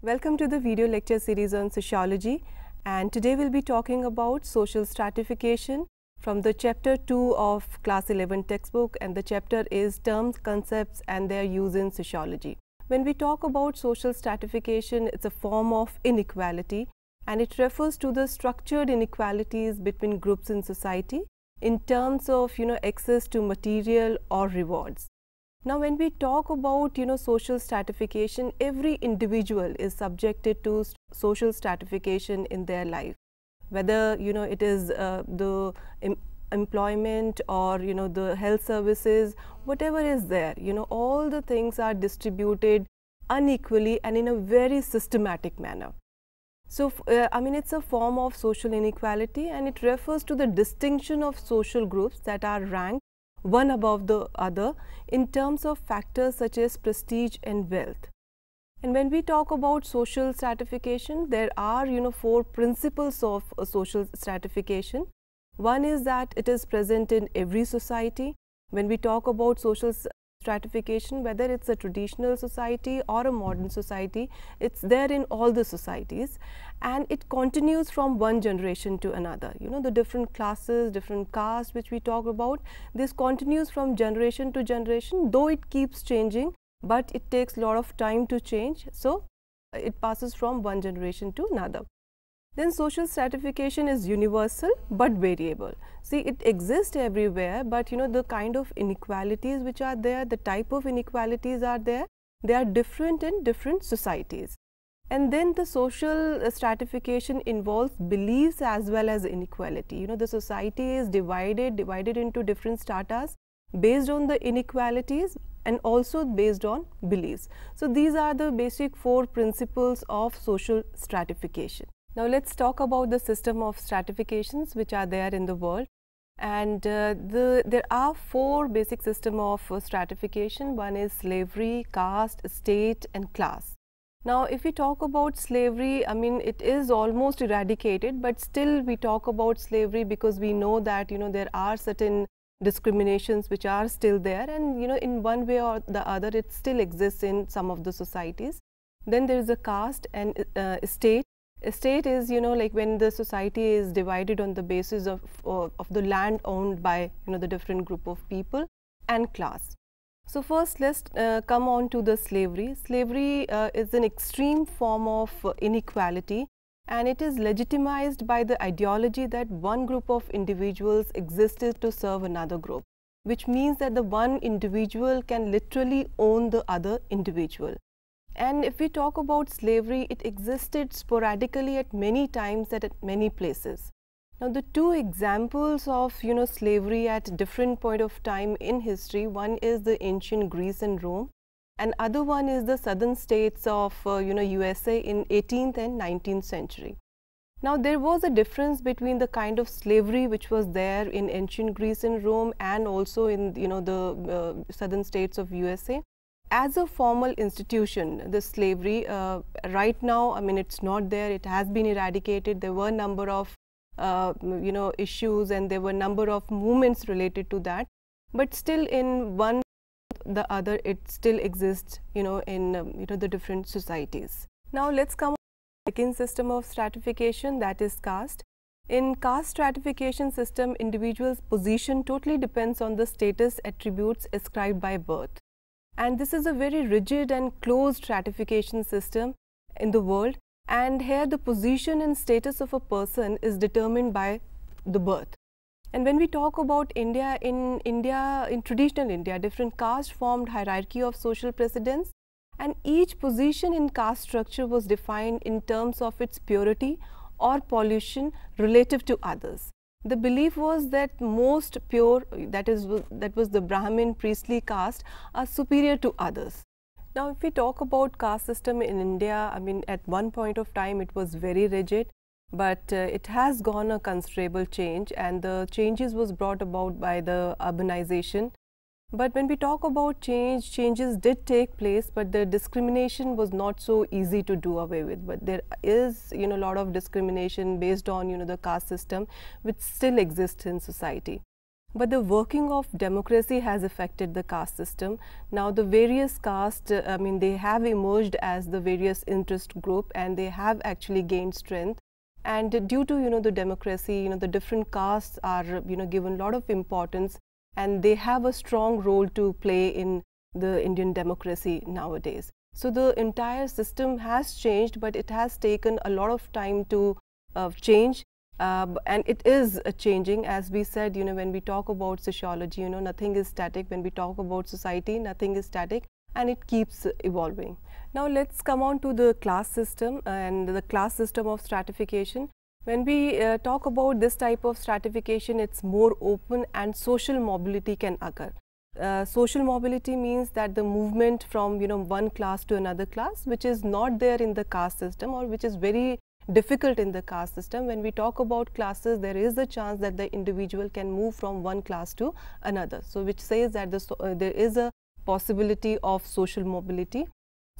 Welcome to the video lecture series on sociology and today we'll be talking about social stratification from the chapter 2 of class 11 textbook and the chapter is terms, concepts and their use in sociology. When we talk about social stratification, it's a form of inequality and it refers to the structured inequalities between groups in society in terms of you know access to material or rewards. Now when we talk about you know social stratification, every individual is subjected to st social stratification in their life, whether you know it is uh, the em employment or you know the health services, whatever is there, you know all the things are distributed unequally and in a very systematic manner. So, uh, I mean, it's a form of social inequality and it refers to the distinction of social groups that are ranked one above the other in terms of factors such as prestige and wealth. And when we talk about social stratification, there are, you know, four principles of uh, social stratification. One is that it is present in every society. When we talk about social stratification, whether it's a traditional society or a modern society, it's there in all the societies and it continues from one generation to another. You know, the different classes, different castes which we talk about, this continues from generation to generation, though it keeps changing, but it takes a lot of time to change. So, it passes from one generation to another then social stratification is universal but variable. See, it exists everywhere, but you know the kind of inequalities which are there, the type of inequalities are there, they are different in different societies. And then the social uh, stratification involves beliefs as well as inequality. You know, the society is divided, divided into different stratas based on the inequalities and also based on beliefs. So, these are the basic four principles of social stratification. Now let's talk about the system of stratifications which are there in the world. And uh, the, there are four basic system of uh, stratification. One is slavery, caste, state and class. Now if we talk about slavery, I mean it is almost eradicated but still we talk about slavery because we know that you know there are certain discriminations which are still there and you know in one way or the other it still exists in some of the societies. Then there is a caste and uh, state State is, you know, like when the society is divided on the basis of, of, of the land owned by, you know, the different group of people and class. So first let's uh, come on to the slavery. Slavery uh, is an extreme form of inequality and it is legitimized by the ideology that one group of individuals existed to serve another group, which means that the one individual can literally own the other individual. And if we talk about slavery, it existed sporadically at many times at many places. Now the two examples of you know slavery at different point of time in history, one is the ancient Greece and Rome and other one is the southern states of uh, you know USA in 18th and 19th century. Now there was a difference between the kind of slavery which was there in ancient Greece and Rome and also in you know the uh, southern states of USA as a formal institution, the slavery uh, right now, I mean, it's not there. It has been eradicated. There were a number of, uh, you know, issues and there were a number of movements related to that. But still in one the other, it still exists, you know, in, um, you know, the different societies. Now let's come to the second system of stratification that is caste. In caste stratification system, individuals' position totally depends on the status attributes ascribed by birth. And this is a very rigid and closed stratification system in the world. And here the position and status of a person is determined by the birth. And when we talk about India, in India, in traditional India, different castes formed hierarchy of social precedence and each position in caste structure was defined in terms of its purity or pollution relative to others. The belief was that most pure, that is, that was the Brahmin priestly caste, are superior to others. Now, if we talk about caste system in India, I mean, at one point of time it was very rigid, but uh, it has gone a considerable change, and the changes was brought about by the urbanization but when we talk about change, changes did take place, but the discrimination was not so easy to do away with. But there is, you know, a lot of discrimination based on, you know, the caste system, which still exists in society. But the working of democracy has affected the caste system. Now the various castes, uh, I mean, they have emerged as the various interest group and they have actually gained strength. And due to, you know, the democracy, you know, the different castes are, you know, given a lot of importance and they have a strong role to play in the Indian democracy nowadays. So the entire system has changed, but it has taken a lot of time to uh, change. Uh, and it is uh, changing, as we said, you know, when we talk about sociology, you know, nothing is static. When we talk about society, nothing is static and it keeps uh, evolving. Now let's come on to the class system and the class system of stratification. When we uh, talk about this type of stratification, it's more open and social mobility can occur. Uh, social mobility means that the movement from you know one class to another class which is not there in the caste system or which is very difficult in the caste system when we talk about classes there is a chance that the individual can move from one class to another so which says that the, uh, there is a possibility of social mobility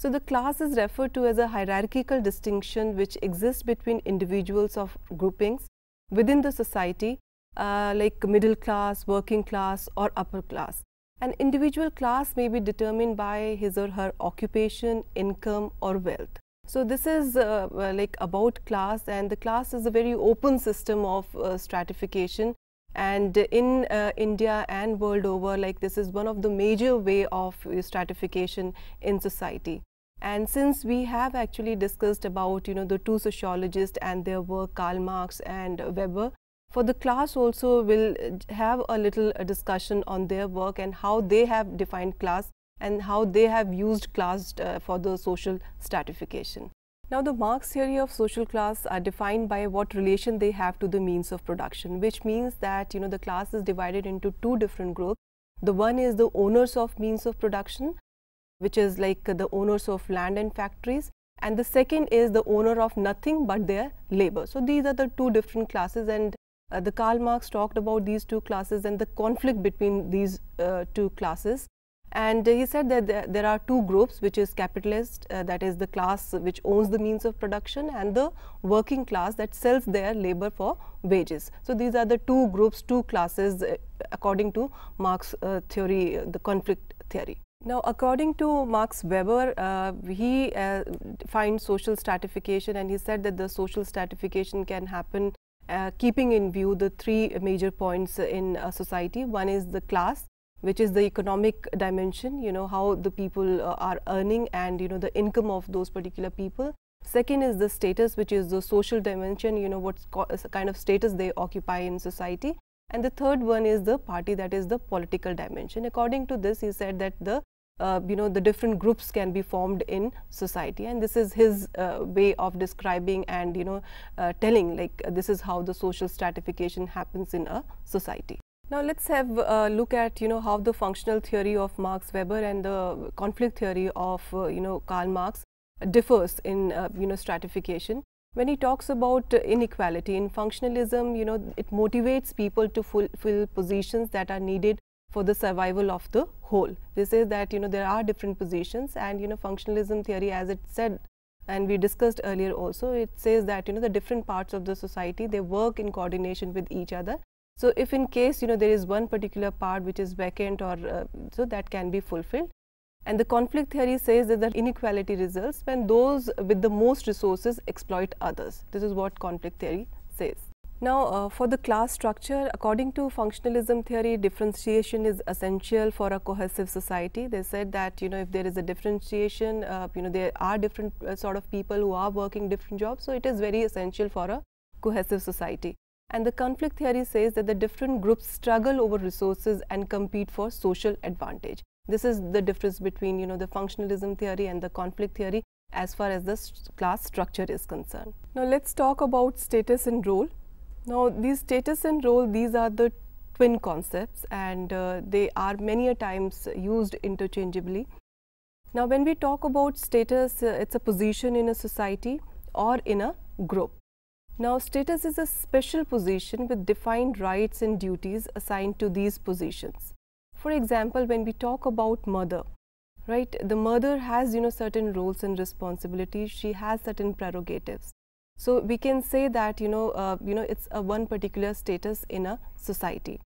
so the class is referred to as a hierarchical distinction which exists between individuals of groupings within the society uh, like middle class, working class or upper class. An individual class may be determined by his or her occupation, income or wealth. So this is uh, uh like about class and the class is a very open system of uh, stratification and in uh, India and world over like this is one of the major way of uh, stratification in society and since we have actually discussed about you know the two sociologists and their work Karl Marx and Weber for the class also we'll uh, have a little uh, discussion on their work and how they have defined class and how they have used class uh, for the social stratification. Now, the Marx theory of social class are defined by what relation they have to the means of production, which means that you know the class is divided into two different groups. The one is the owners of means of production, which is like the owners of land and factories, and the second is the owner of nothing but their labor. So, these are the two different classes, and uh, the Karl Marx talked about these two classes and the conflict between these uh, two classes. And he said that there are two groups, which is capitalist, uh, that is the class which owns the means of production, and the working class that sells their labor for wages. So, these are the two groups, two classes uh, according to Marx uh, theory, uh, the conflict theory. Now, according to Max Weber, uh, he uh, defined social stratification and he said that the social stratification can happen uh, keeping in view the three major points in society. One is the class, which is the economic dimension, you know, how the people uh, are earning and, you know, the income of those particular people. Second is the status, which is the social dimension, you know, what kind of status they occupy in society. And the third one is the party, that is the political dimension. According to this, he said that the, uh, you know, the different groups can be formed in society. And this is his uh, way of describing and, you know, uh, telling like this is how the social stratification happens in a society. Now let's have a look at you know how the functional theory of Marx Weber and the conflict theory of uh, you know Karl Marx differs in uh, you know stratification. When he talks about inequality in functionalism, you know it motivates people to fulfill positions that are needed for the survival of the whole. This is that you know there are different positions and you know functionalism theory as it said and we discussed earlier also it says that you know the different parts of the society they work in coordination with each other so if in case you know there is one particular part which is vacant or uh, so that can be fulfilled. And the conflict theory says that the inequality results when those with the most resources exploit others. This is what conflict theory says. Now, uh, for the class structure, according to functionalism theory, differentiation is essential for a cohesive society. They said that, you know, if there is a differentiation, uh, you know, there are different uh, sort of people who are working different jobs. So, it is very essential for a cohesive society. And the conflict theory says that the different groups struggle over resources and compete for social advantage. This is the difference between, you know, the functionalism theory and the conflict theory as far as the st class structure is concerned. Now, let's talk about status and role. Now, these status and role, these are the twin concepts and uh, they are many a times used interchangeably. Now, when we talk about status, uh, it's a position in a society or in a group. Now, status is a special position with defined rights and duties assigned to these positions. For example, when we talk about mother, right, the mother has, you know, certain roles and responsibilities, she has certain prerogatives. So, we can say that, you know, uh, you know, it's a one particular status in a society.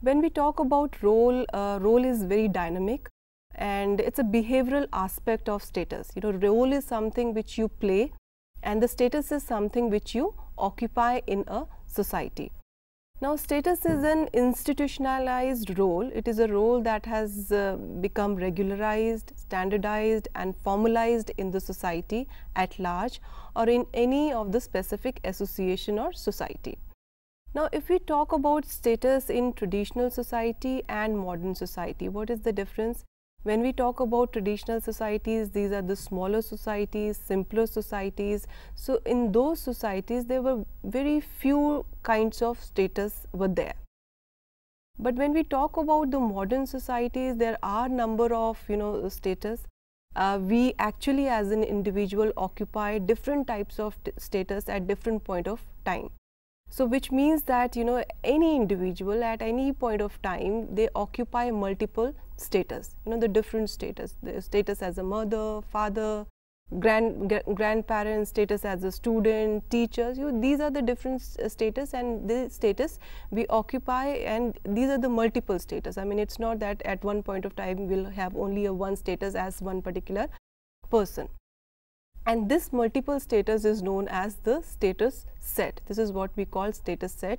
When we talk about role, uh, role is very dynamic and it's a behavioral aspect of status. You know, role is something which you play and the status is something which you occupy in a society. Now, status is an institutionalized role. It is a role that has uh, become regularized, standardized and formalized in the society at large or in any of the specific association or society. Now, if we talk about status in traditional society and modern society, what is the difference? When we talk about traditional societies, these are the smaller societies, simpler societies. So, in those societies, there were very few kinds of status were there. But when we talk about the modern societies, there are number of you know status. Uh, we actually as an individual occupy different types of status at different point of time. So which means that you know any individual at any point of time they occupy multiple status. You know the different status, the status as a mother, father, grand grandparents status as a student teachers you these are the different uh, status and the status we occupy and these are the multiple status i mean it's not that at one point of time we'll have only a one status as one particular person and this multiple status is known as the status set. This is what we call status set.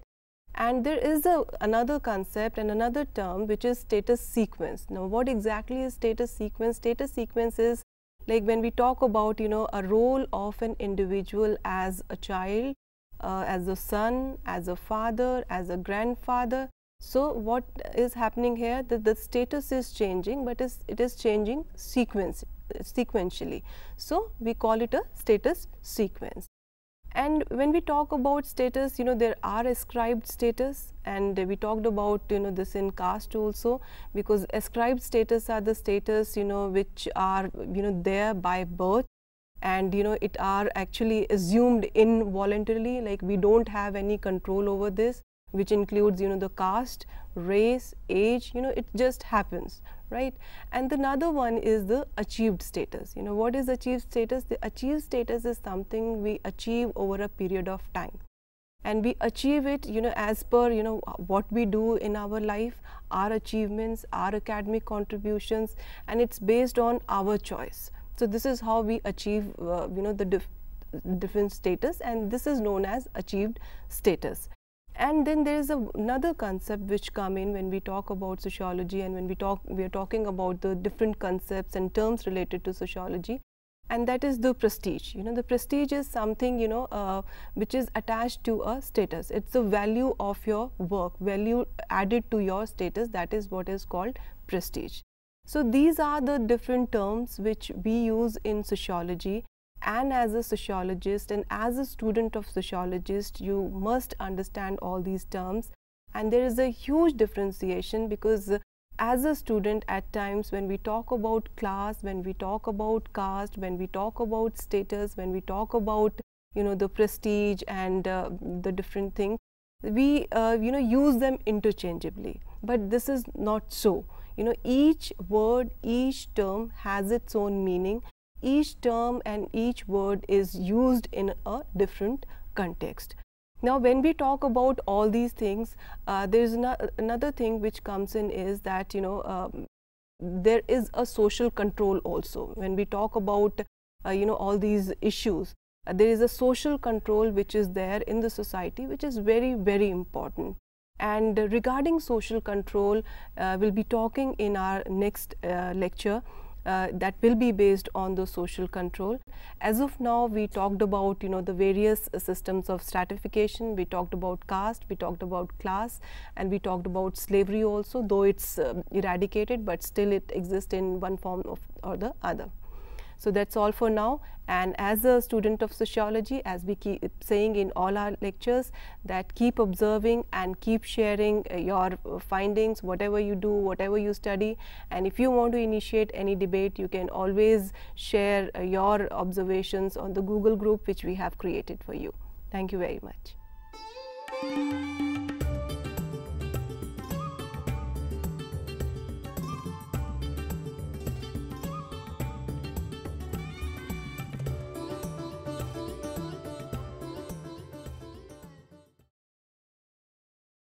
And there is a, another concept and another term which is status sequence. Now, what exactly is status sequence? Status sequence is like when we talk about, you know, a role of an individual as a child, uh, as a son, as a father, as a grandfather. So, what is happening here? That the status is changing, but it is changing sequence sequentially. So, we call it a status sequence. And when we talk about status, you know, there are ascribed status and we talked about, you know, this in CAST also because ascribed status are the status, you know, which are, you know, there by birth and you know it are actually assumed involuntarily like we don't have any control over this which includes you know the caste race age you know it just happens right and another one is the achieved status you know what is achieved status the achieved status is something we achieve over a period of time and we achieve it you know as per you know what we do in our life our achievements our academic contributions and it's based on our choice so this is how we achieve uh, you know the dif different status and this is known as achieved status and then there is a, another concept which come in when we talk about sociology and when we talk we are talking about the different concepts and terms related to sociology and that is the prestige you know the prestige is something you know uh, which is attached to a status it's the value of your work value added to your status that is what is called prestige so these are the different terms which we use in sociology and as a sociologist and as a student of sociologist you must understand all these terms and there is a huge differentiation because as a student at times when we talk about class when we talk about caste when we talk about status when we talk about you know the prestige and uh, the different things we uh, you know use them interchangeably but this is not so you know each word each term has its own meaning each term and each word is used in a different context. Now, when we talk about all these things, uh, there is another thing which comes in is that, you know, um, there is a social control also. When we talk about, uh, you know, all these issues, uh, there is a social control which is there in the society, which is very, very important. And regarding social control, uh, we'll be talking in our next uh, lecture uh, that will be based on the social control. As of now, we talked about you know the various uh, systems of stratification. We talked about caste, we talked about class, and we talked about slavery also. Though it's um, eradicated, but still it exists in one form of or the other. So that's all for now. And as a student of sociology, as we keep saying in all our lectures, that keep observing and keep sharing uh, your findings, whatever you do, whatever you study. And if you want to initiate any debate, you can always share uh, your observations on the Google group which we have created for you. Thank you very much.